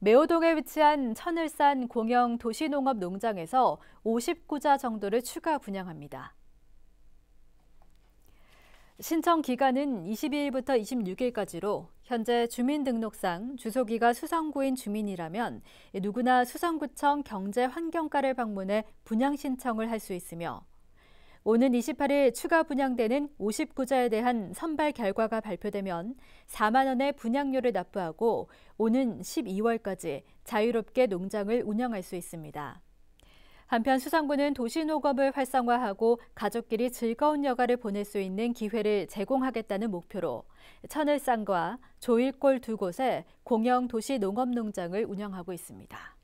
매호동에 위치한 천을산 공영 도시농업농장에서 50구자 정도를 추가 분양합니다. 신청 기간은 22일부터 26일까지로 현재 주민등록상 주소지가 수성구인 주민이라면 누구나 수성구청 경제환경과를 방문해 분양 신청을 할 수 있으며 오는 28일 추가 분양되는 59자에 대한 선발 결과가 발표되면 4만 원의 분양료를 납부하고 오는 12월까지 자유롭게 농장을 운영할 수 있습니다. 한편 수산부는 도시농업을 활성화하고 가족끼리 즐거운 여가를 보낼 수 있는 기회를 제공하겠다는 목표로 천을산과 조일골 두 곳에 공영 도시농업농장을 운영하고 있습니다.